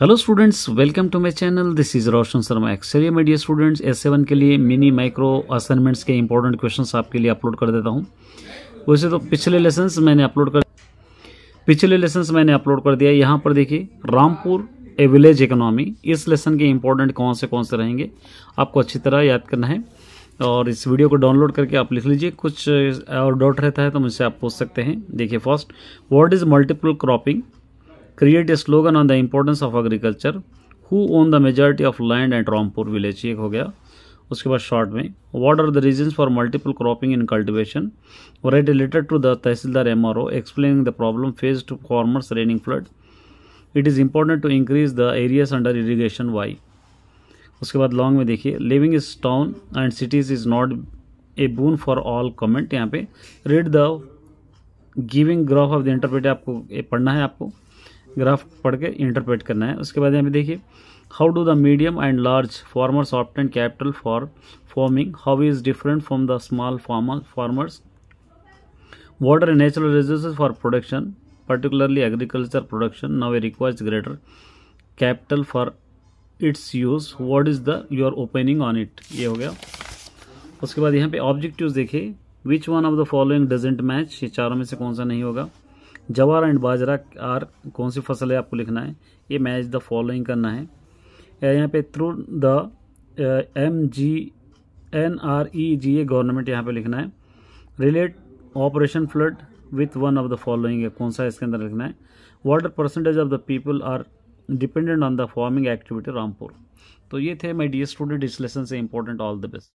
hello students welcome to my channel this is Roshan Sharma Exeria media students S seven के लिए mini micro assignments के important questions आपके लिए upload कर देता हूं वैसे तो पिछले लेसन्स मैंने अपलोड कर पिछले लेसन मैंने अपलोड कर दिया यहाँ पर देखिए रामपुर ए विलेज इकोनॉमी इस लेसन के इंपॉर्टेंट कौन से कौन से रहेंगे आपको अच्छी तरह याद करना है और इस वीडियो को डाउनलोड करके आप लिख लीजिए कुछ और डाउट रहता है तो मुझसे आप पूछ सकते हैं देखिए first what is multiple cropping create a slogan on the importance of agriculture who own the majority of land and Rampur village एक हो गया उसके बाद शॉर्ट में what are the reason for multiple cropping in cultivation right related to the tehsildar M R O explaining the problem face to farmers raining flood it is important to increase the areas under irrigation why उसके बाद long में देखिए living is town and cities is not a boon for all comment यहाँ पे read the giving graph of the interpret आपको ये पढ़ना है आपको ग्राफ पढ़ के इंटरप्रेट करना है उसके बाद यहाँ पे देखिए how do the medium and large farmers and capital for farming how is different from the small farmer farmers water and natural resources for production particularly agriculture production now a requires greater capital for its use what is the your opening on it ये हो गया उसके बाद यहाँ पे objective देखिए which one of the following doesn't match ये चारों में से कौन सा नहीं होगा जवार एंड बाजरा आर कौन सी फसल है आपको लिखना है ये मैच द फॉलोइंग करना है यहाँ पे through the M G N R E G A government e यहाँ पे लिखना है relate operation flood with one of the following है कौन सा इसके अंदर लिखना है water percentage of the people are dependent on the farming activity Rampur तो ये थे माई डी स्टूडेंट इस लेसन से इंपॉर्टेंट ऑल द बेस्ट